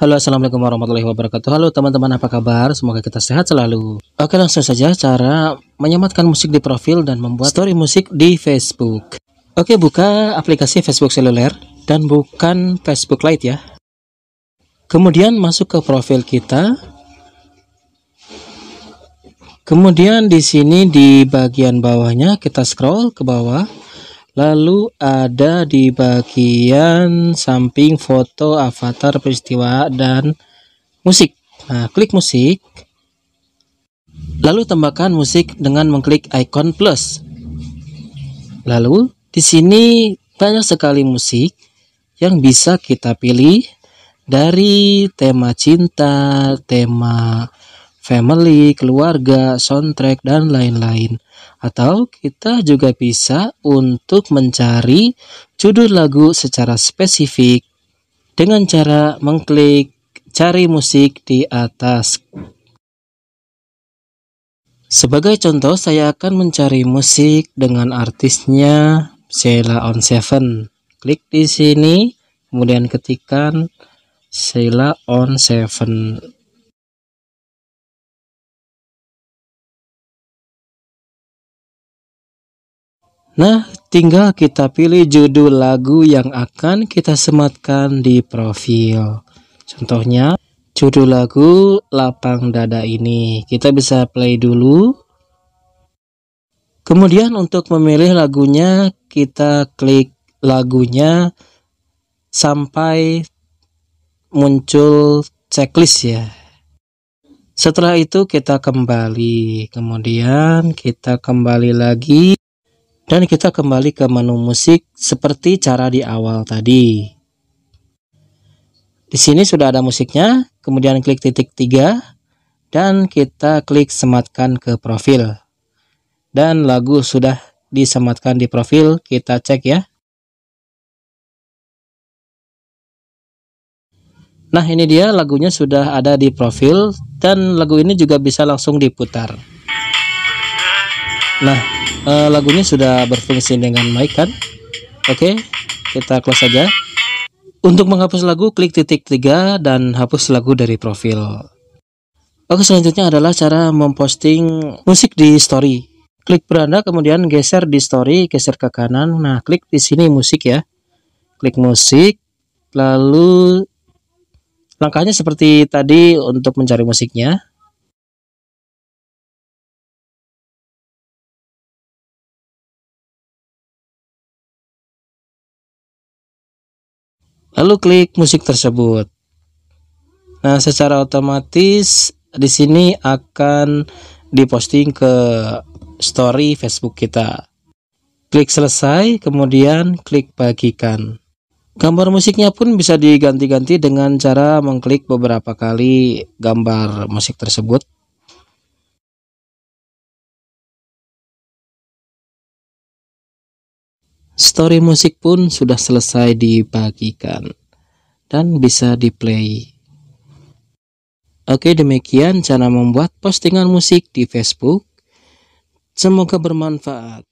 Halo assalamualaikum warahmatullahi wabarakatuh Halo teman-teman apa kabar semoga kita sehat selalu Oke langsung saja cara menyematkan musik di profil dan membuat story musik di Facebook Oke buka aplikasi Facebook seluler dan bukan Facebook Lite ya Kemudian masuk ke profil kita Kemudian di sini di bagian bawahnya kita scroll ke bawah Lalu ada di bagian samping foto avatar peristiwa dan musik. Nah, klik musik. Lalu tambahkan musik dengan mengklik icon plus. Lalu di sini banyak sekali musik yang bisa kita pilih dari tema cinta, tema family, keluarga, soundtrack, dan lain-lain. Atau kita juga bisa untuk mencari judul lagu secara spesifik dengan cara mengklik cari musik di atas. Sebagai contoh, saya akan mencari musik dengan artisnya Sheila on Seven. Klik di sini, kemudian ketikkan Sheila on Seven. Nah, tinggal kita pilih judul lagu yang akan kita sematkan di profil. Contohnya, judul lagu Lapang Dada ini. Kita bisa play dulu. Kemudian untuk memilih lagunya, kita klik lagunya sampai muncul checklist ya. Setelah itu kita kembali, kemudian kita kembali lagi. Dan kita kembali ke menu musik seperti cara di awal tadi. Di sini sudah ada musiknya, kemudian klik titik tiga dan kita klik sematkan ke profil. Dan lagu sudah disematkan di profil, kita cek ya. Nah ini dia lagunya sudah ada di profil dan lagu ini juga bisa langsung diputar nah eh, lagunya sudah berfungsi dengan baik kan oke kita close saja untuk menghapus lagu klik titik tiga dan hapus lagu dari profil oke selanjutnya adalah cara memposting musik di story klik beranda kemudian geser di story geser ke kanan nah klik di sini musik ya klik musik lalu langkahnya seperti tadi untuk mencari musiknya Lalu klik musik tersebut. Nah, secara otomatis di sini akan diposting ke story Facebook kita. Klik selesai, kemudian klik bagikan. Gambar musiknya pun bisa diganti-ganti dengan cara mengklik beberapa kali gambar musik tersebut Story musik pun sudah selesai dibagikan dan bisa diplay. Oke, demikian cara membuat postingan musik di Facebook. Semoga bermanfaat.